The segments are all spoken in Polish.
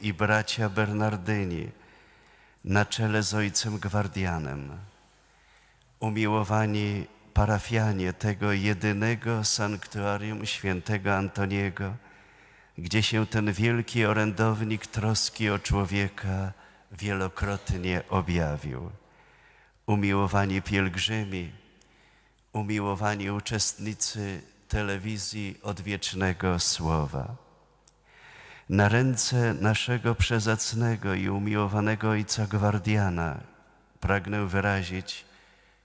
i bracia Bernardyni na czele z ojcem Gwardianem, umiłowani parafianie tego jedynego sanktuarium świętego Antoniego, gdzie się ten wielki orędownik troski o człowieka wielokrotnie objawił. Umiłowani pielgrzymi, umiłowani uczestnicy telewizji odwiecznego słowa na ręce naszego przezacnego i umiłowanego Ojca Gwardiana pragnę wyrazić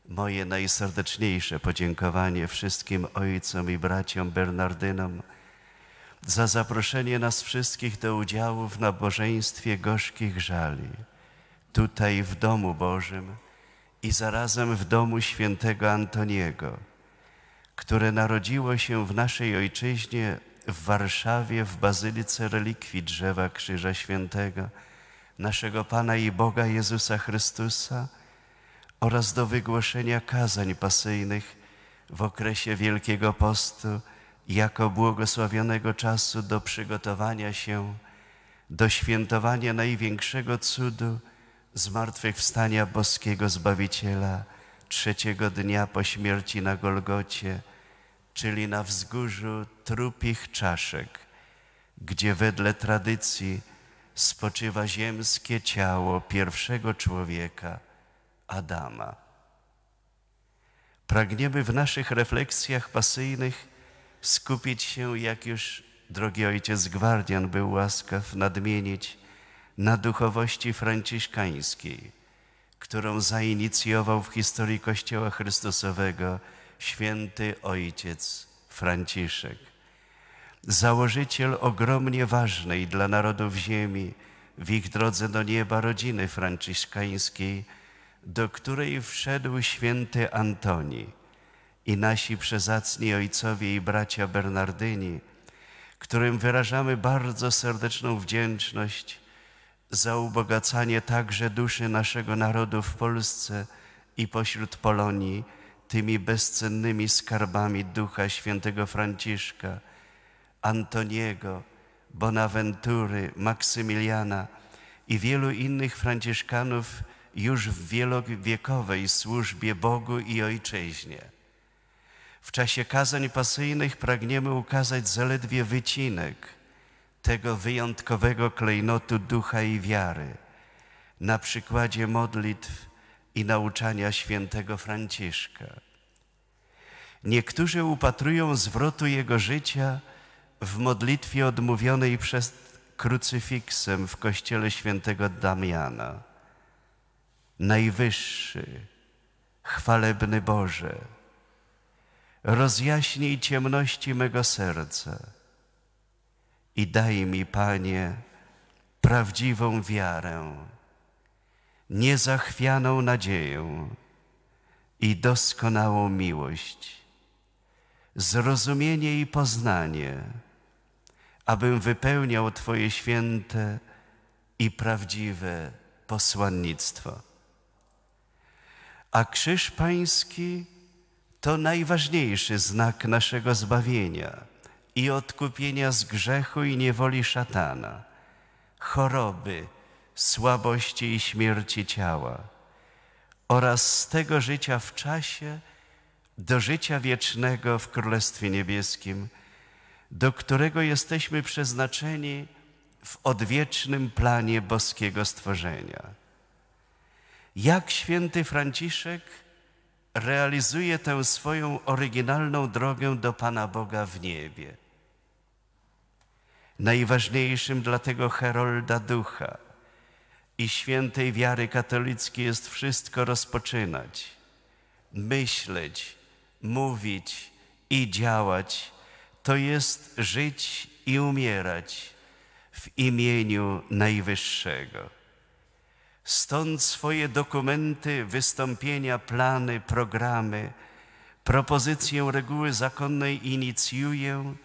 moje najserdeczniejsze podziękowanie wszystkim ojcom i braciom Bernardynom za zaproszenie nas wszystkich do udziału w nabożeństwie gorzkich żali, tutaj w Domu Bożym i zarazem w Domu Świętego Antoniego, które narodziło się w naszej Ojczyźnie w Warszawie w Bazylice Relikwii Drzewa Krzyża Świętego naszego Pana i Boga Jezusa Chrystusa oraz do wygłoszenia kazań pasyjnych w okresie Wielkiego Postu jako błogosławionego czasu do przygotowania się do świętowania największego cudu zmartwychwstania boskiego Zbawiciela trzeciego dnia po śmierci na Golgocie – czyli na wzgórzu trupich czaszek, gdzie wedle tradycji spoczywa ziemskie ciało pierwszego człowieka, Adama. Pragniemy w naszych refleksjach pasyjnych skupić się, jak już drogi ojciec Gwardian był łaskaw nadmienić, na duchowości franciszkańskiej, którą zainicjował w historii Kościoła Chrystusowego święty ojciec Franciszek. Założyciel ogromnie ważnej dla narodów ziemi, w ich drodze do nieba rodziny franciszkańskiej, do której wszedł święty Antoni i nasi przezacni ojcowie i bracia Bernardyni, którym wyrażamy bardzo serdeczną wdzięczność za ubogacanie także duszy naszego narodu w Polsce i pośród Polonii, tymi bezcennymi skarbami Ducha Świętego Franciszka, Antoniego, Bonaventury, Maksymiliana i wielu innych Franciszkanów już w wielowiekowej służbie Bogu i Ojczyźnie. W czasie kazań pasyjnych pragniemy ukazać zaledwie wycinek tego wyjątkowego klejnotu ducha i wiary na przykładzie modlitw i nauczania świętego Franciszka. Niektórzy upatrują zwrotu jego życia w modlitwie odmówionej przez krucyfiksem w kościele świętego Damiana. Najwyższy, chwalebny Boże, rozjaśnij ciemności mego serca i daj mi, Panie, prawdziwą wiarę niezachwianą nadzieję i doskonałą miłość, zrozumienie i poznanie, abym wypełniał Twoje święte i prawdziwe posłannictwo. A Krzyż Pański to najważniejszy znak naszego zbawienia i odkupienia z grzechu i niewoli szatana, choroby, słabości i śmierci ciała oraz z tego życia w czasie do życia wiecznego w Królestwie Niebieskim, do którego jesteśmy przeznaczeni w odwiecznym planie boskiego stworzenia. Jak święty Franciszek realizuje tę swoją oryginalną drogę do Pana Boga w niebie. Najważniejszym dla tego herolda ducha – i świętej wiary katolickiej jest wszystko rozpoczynać, myśleć, mówić i działać. To jest żyć i umierać w imieniu Najwyższego. Stąd swoje dokumenty, wystąpienia, plany, programy, propozycję reguły zakonnej inicjuję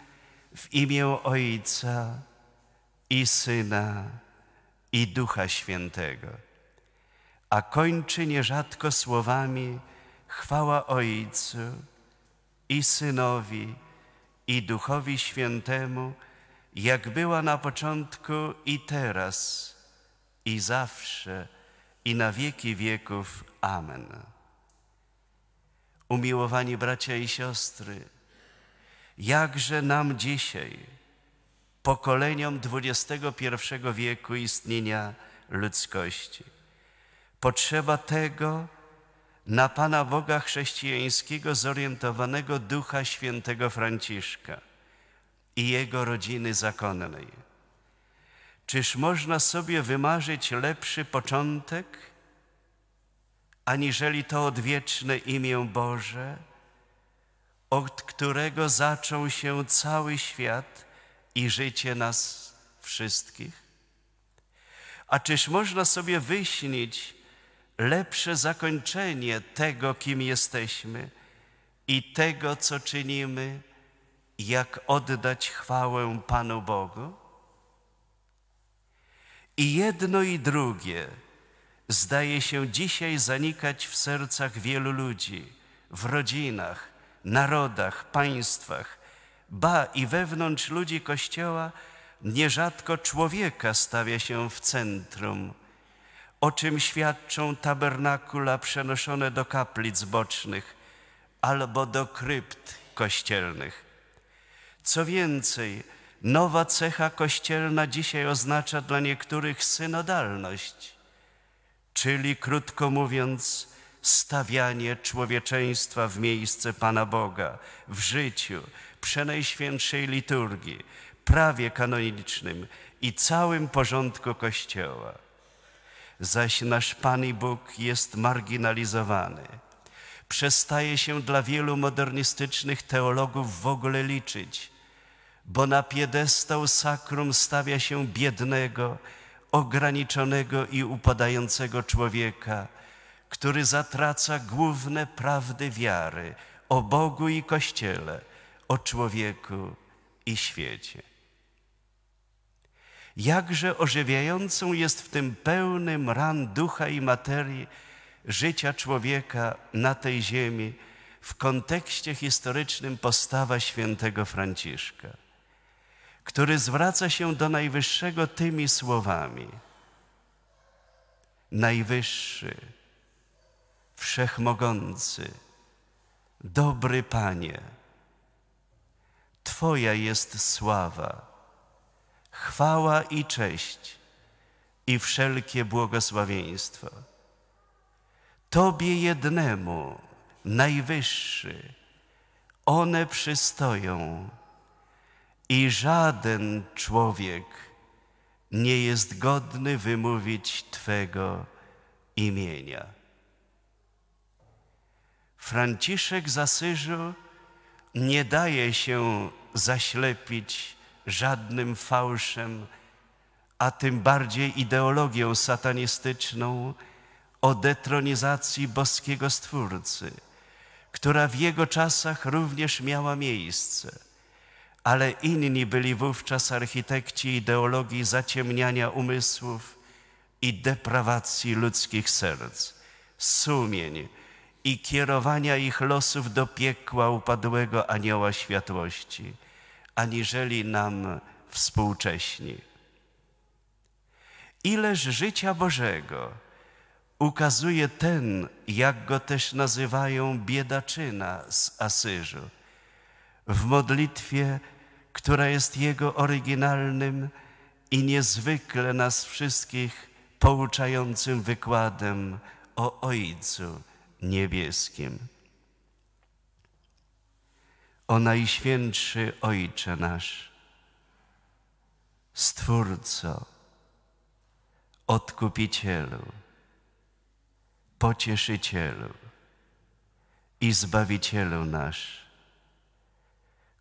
w imię Ojca i Syna i Ducha Świętego. A kończy nierzadko słowami chwała Ojcu i Synowi i Duchowi Świętemu, jak była na początku i teraz i zawsze i na wieki wieków. Amen. Umiłowani bracia i siostry, jakże nam dzisiaj pokoleniom XXI wieku istnienia ludzkości. Potrzeba tego na Pana Boga chrześcijańskiego zorientowanego Ducha Świętego Franciszka i jego rodziny zakonnej. Czyż można sobie wymarzyć lepszy początek, aniżeli to odwieczne imię Boże, od którego zaczął się cały świat – i życie nas wszystkich? A czyż można sobie wyśnić lepsze zakończenie tego, kim jesteśmy i tego, co czynimy, jak oddać chwałę Panu Bogu? I jedno i drugie zdaje się dzisiaj zanikać w sercach wielu ludzi, w rodzinach, narodach, państwach, ba i wewnątrz ludzi Kościoła nierzadko człowieka stawia się w centrum, o czym świadczą tabernakula przenoszone do kaplic bocznych albo do krypt kościelnych. Co więcej, nowa cecha kościelna dzisiaj oznacza dla niektórych synodalność, czyli krótko mówiąc, stawianie człowieczeństwa w miejsce Pana Boga, w życiu, przenajświętszej liturgii, prawie kanonicznym i całym porządku Kościoła. Zaś nasz Pan i Bóg jest marginalizowany. Przestaje się dla wielu modernistycznych teologów w ogóle liczyć, bo na piedestał sakrum stawia się biednego, ograniczonego i upadającego człowieka, który zatraca główne prawdy wiary o Bogu i Kościele – o człowieku i świecie. Jakże ożywiającą jest w tym pełnym ran ducha i materii życia człowieka na tej ziemi w kontekście historycznym postawa świętego Franciszka, który zwraca się do Najwyższego tymi słowami. Najwyższy, Wszechmogący, dobry Panie, Twoja jest sława, chwała i cześć i wszelkie błogosławieństwo. Tobie jednemu, najwyższy, one przystoją i żaden człowiek nie jest godny wymówić Twego imienia. Franciszek Zasyżu nie daje się zaślepić żadnym fałszem, a tym bardziej ideologią satanistyczną o detronizacji boskiego Stwórcy, która w jego czasach również miała miejsce. Ale inni byli wówczas architekci ideologii zaciemniania umysłów i deprawacji ludzkich serc, sumień, i kierowania ich losów do piekła upadłego anioła światłości, aniżeli nam współcześni. Ileż życia Bożego ukazuje ten, jak go też nazywają, biedaczyna z Asyżu, w modlitwie, która jest jego oryginalnym i niezwykle nas wszystkich pouczającym wykładem o Ojcu, niebieskim. O Najświętszy Ojcze nasz, Stwórco, Odkupicielu, Pocieszycielu i Zbawicielu nasz,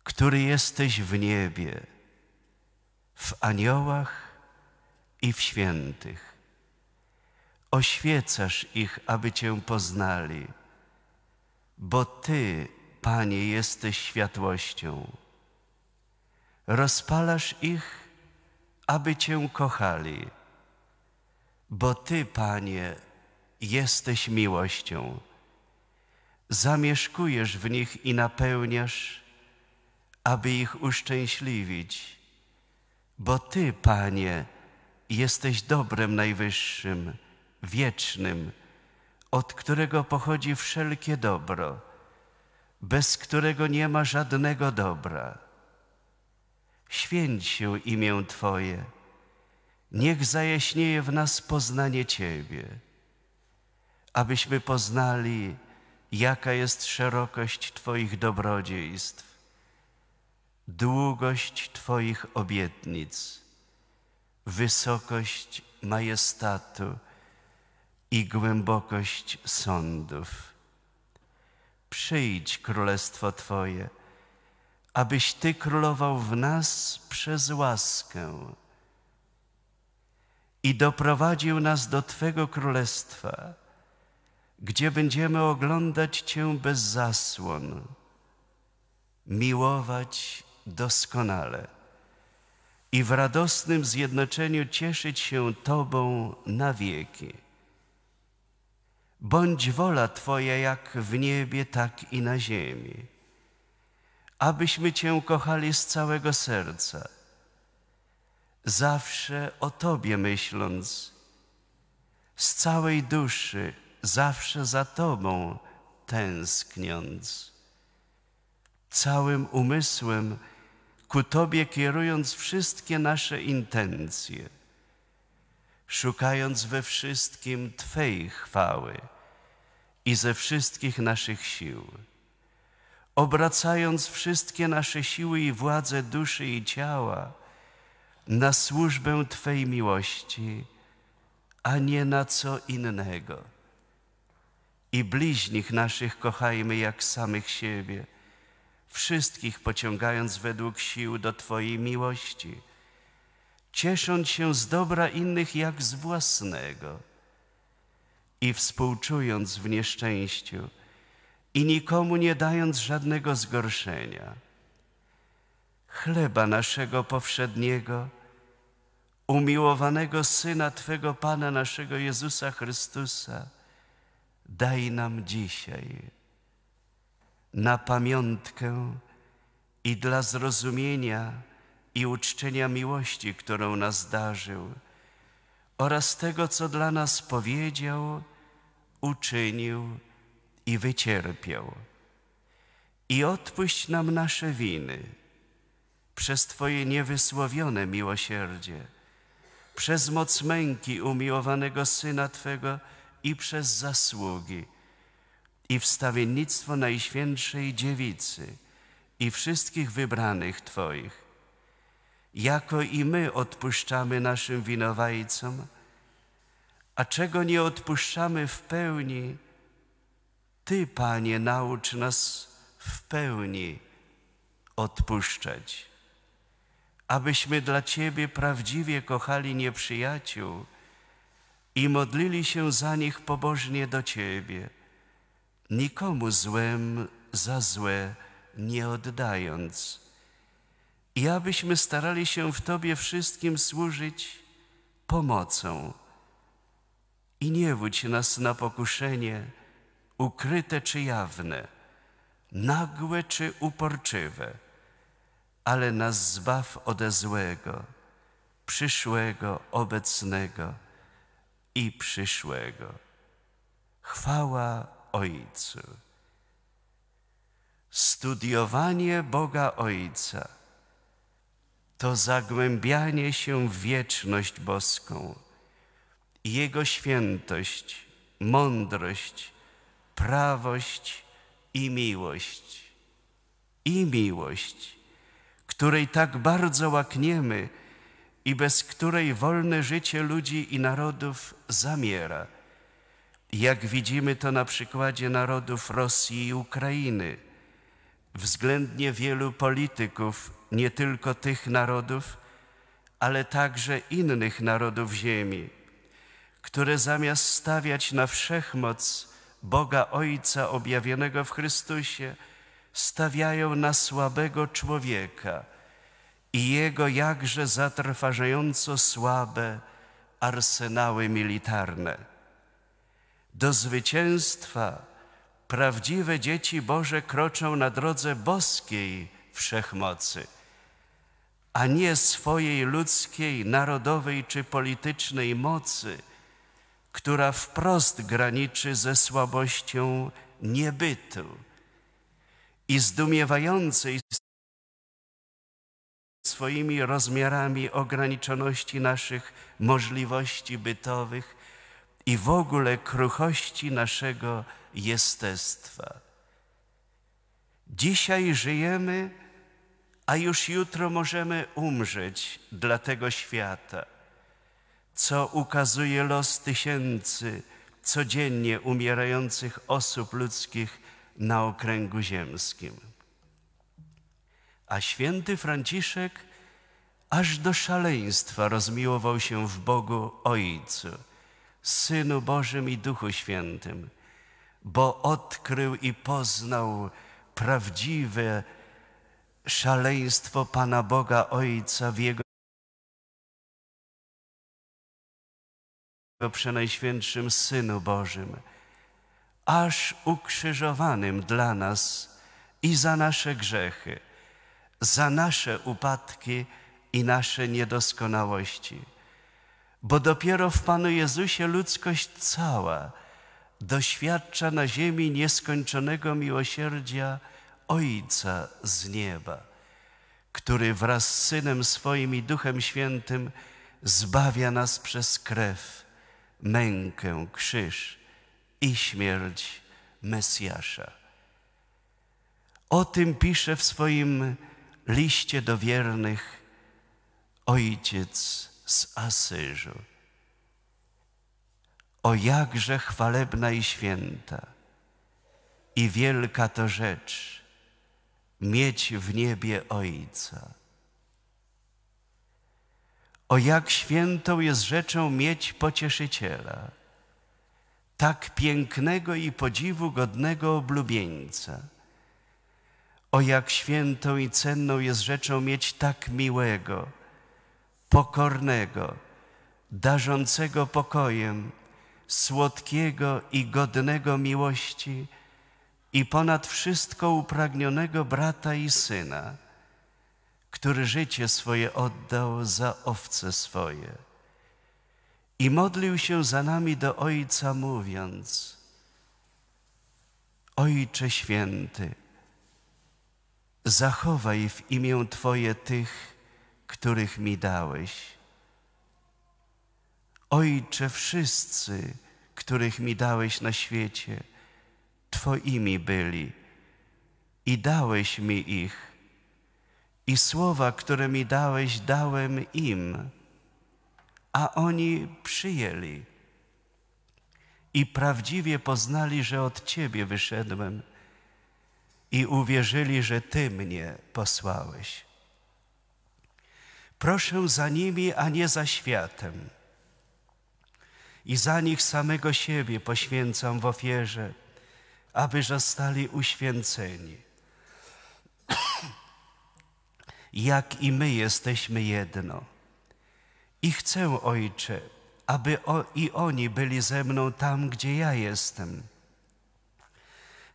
który jesteś w niebie, w aniołach i w świętych oświecasz ich, aby Cię poznali, bo Ty, Panie, jesteś światłością. Rozpalasz ich, aby Cię kochali, bo Ty, Panie, jesteś miłością. Zamieszkujesz w nich i napełniasz, aby ich uszczęśliwić, bo Ty, Panie, jesteś dobrem najwyższym wiecznym, od którego pochodzi wszelkie dobro, bez którego nie ma żadnego dobra. Święć się imię Twoje, niech zajaśnieje w nas poznanie Ciebie, abyśmy poznali, jaka jest szerokość Twoich dobrodziejstw, długość Twoich obietnic, wysokość majestatu, i głębokość sądów. Przyjdź królestwo Twoje, abyś Ty królował w nas przez łaskę i doprowadził nas do Twego królestwa, gdzie będziemy oglądać Cię bez zasłon, miłować doskonale i w radosnym zjednoczeniu cieszyć się Tobą na wieki. Bądź wola Twoja jak w niebie, tak i na ziemi. Abyśmy Cię kochali z całego serca, zawsze o Tobie myśląc, z całej duszy, zawsze za Tobą tęskniąc, całym umysłem ku Tobie kierując wszystkie nasze intencje szukając we wszystkim Twej chwały i ze wszystkich naszych sił, obracając wszystkie nasze siły i władze duszy i ciała na służbę Twej miłości, a nie na co innego. I bliźnich naszych kochajmy jak samych siebie, wszystkich pociągając według sił do Twojej miłości – ciesząc się z dobra innych jak z własnego i współczując w nieszczęściu i nikomu nie dając żadnego zgorszenia. Chleba naszego powszedniego, umiłowanego Syna Twego Pana naszego Jezusa Chrystusa, daj nam dzisiaj na pamiątkę i dla zrozumienia, i uczczenia miłości, którą nas darzył, oraz tego, co dla nas powiedział, uczynił i wycierpiał. I odpuść nam nasze winy przez Twoje niewysłowione miłosierdzie, przez moc męki umiłowanego Syna Twego i przez zasługi i wstawiennictwo Najświętszej Dziewicy i wszystkich wybranych Twoich, jako i my odpuszczamy naszym winowajcom, a czego nie odpuszczamy w pełni, Ty, Panie, naucz nas w pełni odpuszczać. Abyśmy dla Ciebie prawdziwie kochali nieprzyjaciół i modlili się za nich pobożnie do Ciebie, nikomu złem za złe nie oddając i abyśmy starali się w Tobie wszystkim służyć pomocą. I nie wódź nas na pokuszenie, ukryte czy jawne, nagłe czy uporczywe, ale nas zbaw ode złego, przyszłego, obecnego i przyszłego. Chwała Ojcu. Studiowanie Boga Ojca – to zagłębianie się w wieczność boską, Jego świętość, mądrość, prawość i miłość. I miłość, której tak bardzo łakniemy i bez której wolne życie ludzi i narodów zamiera. Jak widzimy to na przykładzie narodów Rosji i Ukrainy, względnie wielu polityków nie tylko tych narodów, ale także innych narodów ziemi, które zamiast stawiać na wszechmoc Boga Ojca objawionego w Chrystusie, stawiają na słabego człowieka i jego jakże zatrważająco słabe arsenały militarne. Do zwycięstwa prawdziwe dzieci Boże kroczą na drodze boskiej wszechmocy – a nie swojej ludzkiej, narodowej czy politycznej mocy, która wprost graniczy ze słabością niebytu i zdumiewającej swoimi rozmiarami ograniczoności naszych możliwości bytowych i w ogóle kruchości naszego jestestwa. Dzisiaj żyjemy a już jutro możemy umrzeć dla tego świata. Co ukazuje los tysięcy codziennie umierających osób ludzkich na okręgu ziemskim. A święty Franciszek aż do szaleństwa rozmiłował się w Bogu Ojcu, Synu Bożym i Duchu Świętym, bo odkrył i poznał prawdziwe, szaleństwo Pana Boga Ojca w Jego przenajświętszym Synu Bożym, aż ukrzyżowanym dla nas i za nasze grzechy, za nasze upadki i nasze niedoskonałości. Bo dopiero w Panu Jezusie ludzkość cała doświadcza na ziemi nieskończonego miłosierdzia Ojca z nieba, który wraz z Synem swoim i Duchem Świętym zbawia nas przez krew, mękę, krzyż i śmierć Mesjasza. O tym pisze w swoim liście do wiernych ojciec z Asyżu. O jakże chwalebna i święta i wielka to rzecz – mieć w niebie Ojca. O jak świętą jest rzeczą mieć pocieszyciela, tak pięknego i podziwu godnego oblubieńca. O jak świętą i cenną jest rzeczą mieć tak miłego, pokornego, darzącego pokojem, słodkiego i godnego miłości i ponad wszystko upragnionego brata i syna, który życie swoje oddał za owce swoje. I modlił się za nami do Ojca, mówiąc: Ojcze święty, zachowaj w imię Twoje tych, których mi dałeś. Ojcze wszyscy, których mi dałeś na świecie, Twoimi byli i dałeś mi ich, i słowa, które mi dałeś, dałem im, a oni przyjęli i prawdziwie poznali, że od Ciebie wyszedłem i uwierzyli, że Ty mnie posłałeś. Proszę za nimi, a nie za światem. I za nich samego siebie poświęcam w ofierze aby zostali uświęceni. Jak i my jesteśmy jedno. I chcę, Ojcze, aby o, i oni byli ze mną tam, gdzie ja jestem,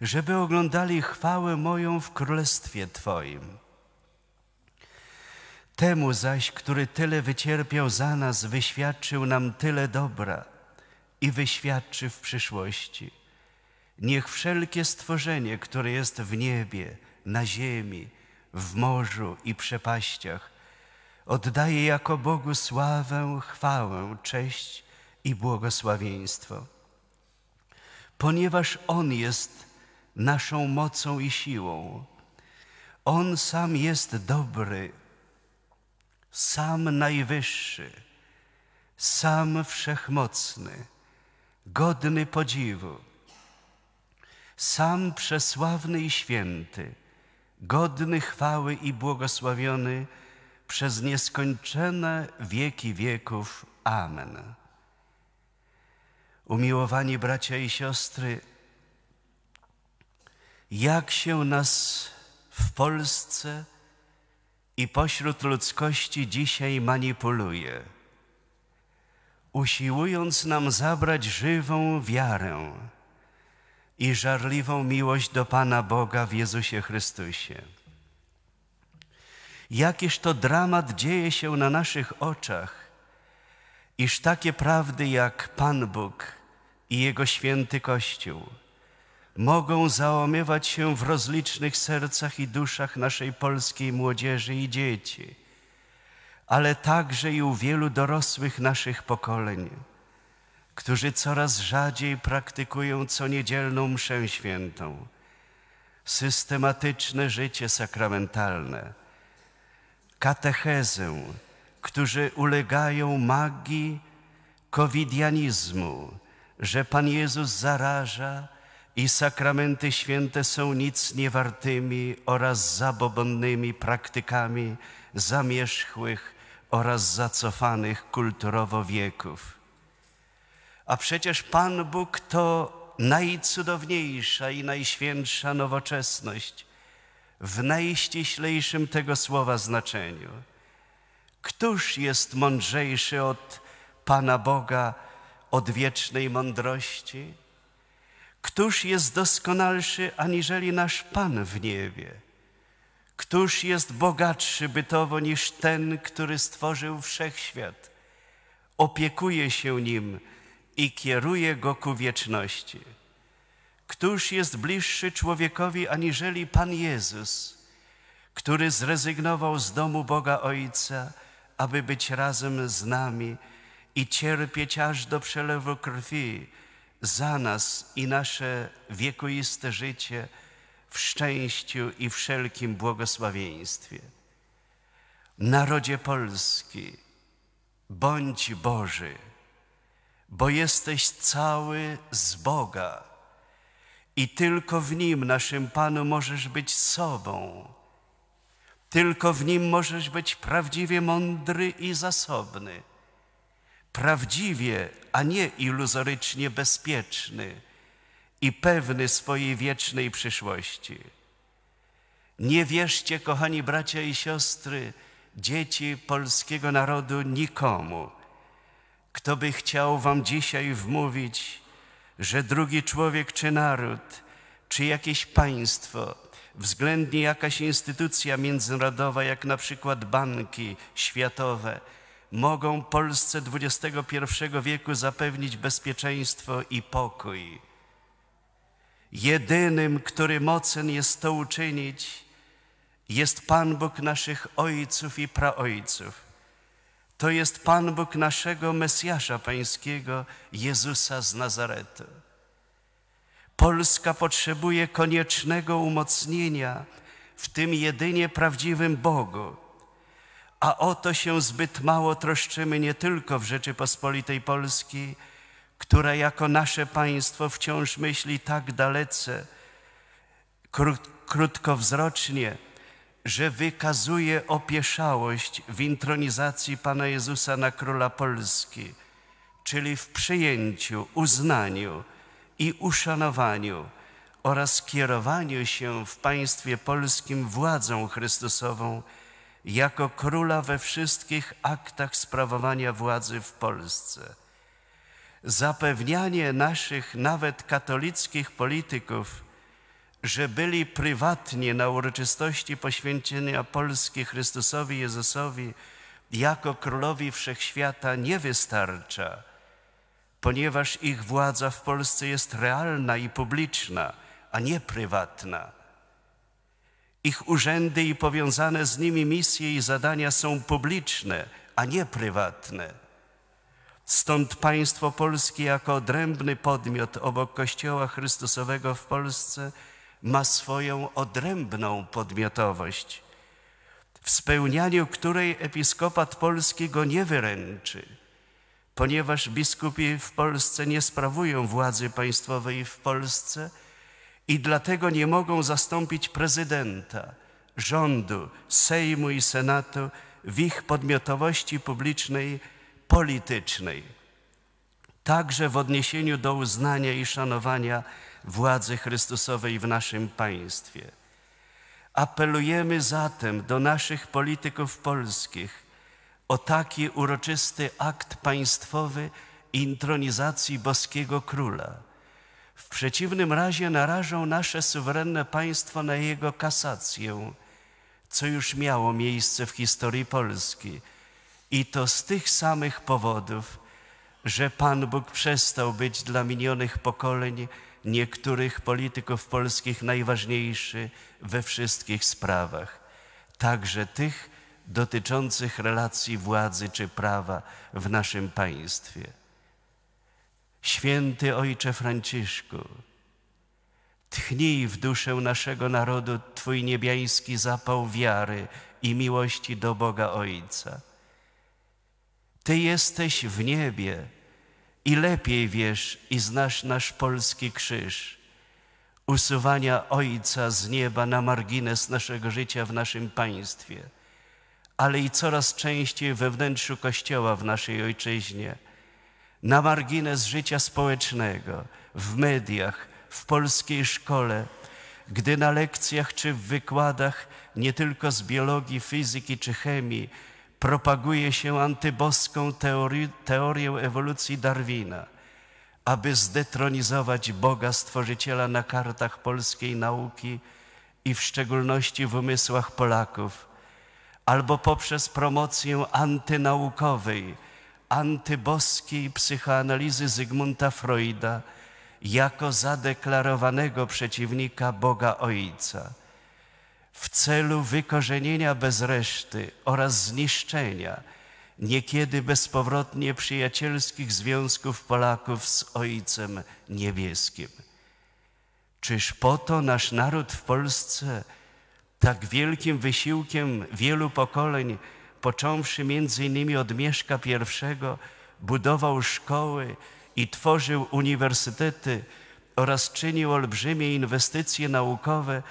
żeby oglądali chwałę moją w Królestwie Twoim. Temu zaś, który tyle wycierpiał za nas, wyświadczył nam tyle dobra i wyświadczy w przyszłości Niech wszelkie stworzenie, które jest w niebie, na ziemi, w morzu i przepaściach, oddaje jako Bogu sławę, chwałę, cześć i błogosławieństwo. Ponieważ On jest naszą mocą i siłą, On sam jest dobry, sam najwyższy, sam wszechmocny, godny podziwu sam przesławny i święty, godny chwały i błogosławiony przez nieskończone wieki wieków. Amen. Umiłowani bracia i siostry, jak się nas w Polsce i pośród ludzkości dzisiaj manipuluje, usiłując nam zabrać żywą wiarę i żarliwą miłość do Pana Boga w Jezusie Chrystusie. Jakiż to dramat dzieje się na naszych oczach, iż takie prawdy jak Pan Bóg i Jego święty Kościół mogą załamywać się w rozlicznych sercach i duszach naszej polskiej młodzieży i dzieci, ale także i u wielu dorosłych naszych pokoleń którzy coraz rzadziej praktykują coniedzielną mszę świętą, systematyczne życie sakramentalne, katechezę, którzy ulegają magii covidianizmu, że Pan Jezus zaraża i sakramenty święte są nic niewartymi oraz zabobonnymi praktykami zamierzchłych oraz zacofanych kulturowo wieków. A przecież Pan Bóg to najcudowniejsza i najświętsza nowoczesność w najściślejszym tego słowa znaczeniu. Któż jest mądrzejszy od Pana Boga, od wiecznej mądrości? Któż jest doskonalszy aniżeli nasz Pan w niebie? Któż jest bogatszy bytowo niż ten, który stworzył wszechświat? Opiekuje się nim, i kieruje go ku wieczności. Któż jest bliższy człowiekowi aniżeli Pan Jezus, który zrezygnował z domu Boga Ojca, aby być razem z nami i cierpieć aż do przelewu krwi za nas i nasze wiekuiste życie w szczęściu i wszelkim błogosławieństwie. Narodzie Polski, bądź Boży bo jesteś cały z Boga i tylko w Nim, naszym Panu, możesz być sobą. Tylko w Nim możesz być prawdziwie mądry i zasobny, prawdziwie, a nie iluzorycznie bezpieczny i pewny swojej wiecznej przyszłości. Nie wierzcie, kochani bracia i siostry, dzieci polskiego narodu nikomu – kto by chciał wam dzisiaj wmówić, że drugi człowiek czy naród, czy jakieś państwo, względnie jakaś instytucja międzynarodowa, jak na przykład banki światowe, mogą Polsce XXI wieku zapewnić bezpieczeństwo i pokój. Jedynym, który mocen jest to uczynić, jest Pan Bóg naszych ojców i praojców. To jest Pan Bóg naszego Mesjasza Pańskiego, Jezusa z Nazaretu. Polska potrzebuje koniecznego umocnienia w tym jedynie prawdziwym Bogu. A o to się zbyt mało troszczymy nie tylko w Rzeczypospolitej Polski, która jako nasze państwo wciąż myśli tak dalece, krót, krótkowzrocznie, że wykazuje opieszałość w intronizacji Pana Jezusa na Króla Polski, czyli w przyjęciu, uznaniu i uszanowaniu oraz kierowaniu się w państwie polskim władzą Chrystusową jako króla we wszystkich aktach sprawowania władzy w Polsce. Zapewnianie naszych, nawet katolickich polityków, że byli prywatnie na uroczystości poświęcenia Polski Chrystusowi Jezusowi jako królowi wszechświata nie wystarcza, ponieważ ich władza w Polsce jest realna i publiczna, a nie prywatna. Ich urzędy i powiązane z nimi misje i zadania są publiczne, a nie prywatne. Stąd państwo polskie jako odrębny podmiot obok Kościoła Chrystusowego w Polsce – ma swoją odrębną podmiotowość, w spełnianiu której episkopat polski go nie wyręczy, ponieważ biskupi w Polsce nie sprawują władzy państwowej w Polsce i dlatego nie mogą zastąpić prezydenta, rządu, Sejmu i Senatu w ich podmiotowości publicznej, politycznej. Także w odniesieniu do uznania i szanowania władzy Chrystusowej w naszym państwie. Apelujemy zatem do naszych polityków polskich o taki uroczysty akt państwowy intronizacji boskiego króla. W przeciwnym razie narażą nasze suwerenne państwo na jego kasację, co już miało miejsce w historii Polski. I to z tych samych powodów, że Pan Bóg przestał być dla minionych pokoleń niektórych polityków polskich najważniejszy we wszystkich sprawach, także tych dotyczących relacji władzy czy prawa w naszym państwie. Święty Ojcze Franciszku, tchnij w duszę naszego narodu Twój niebiański zapał wiary i miłości do Boga Ojca. Ty jesteś w niebie, i lepiej wiesz i znasz nasz polski krzyż usuwania Ojca z nieba na margines naszego życia w naszym państwie, ale i coraz częściej we wnętrzu Kościoła w naszej Ojczyźnie, na margines życia społecznego, w mediach, w polskiej szkole, gdy na lekcjach czy w wykładach nie tylko z biologii, fizyki czy chemii, propaguje się antyboską teori teorię ewolucji Darwina, aby zdetronizować Boga Stworzyciela na kartach polskiej nauki i w szczególności w umysłach Polaków, albo poprzez promocję antynaukowej, antyboskiej psychoanalizy Zygmunta Freuda jako zadeklarowanego przeciwnika Boga Ojca – w celu wykorzenienia bez reszty oraz zniszczenia niekiedy bezpowrotnie przyjacielskich związków Polaków z Ojcem Niebieskim. Czyż po to nasz naród w Polsce tak wielkim wysiłkiem wielu pokoleń, począwszy między innymi od Mieszka I, budował szkoły i tworzył uniwersytety oraz czynił olbrzymie inwestycje naukowe –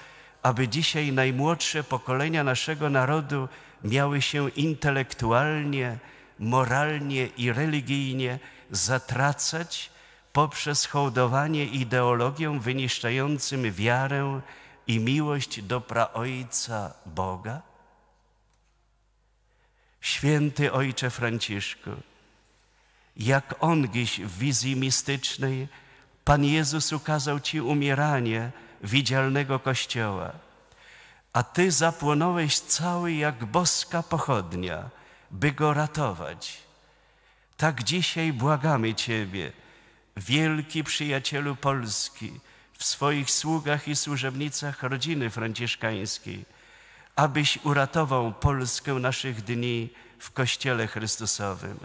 aby dzisiaj najmłodsze pokolenia naszego narodu miały się intelektualnie, moralnie i religijnie zatracać poprzez hołdowanie ideologiom wyniszczającym wiarę i miłość do praojca Boga? Święty Ojcze Franciszku, jak on w wizji mistycznej, Pan Jezus ukazał Ci umieranie, widzialnego Kościoła. A Ty zapłonąłeś cały jak boska pochodnia, by go ratować. Tak dzisiaj błagamy Ciebie, wielki przyjacielu Polski, w swoich sługach i służebnicach rodziny franciszkańskiej, abyś uratował Polskę naszych dni w Kościele Chrystusowym.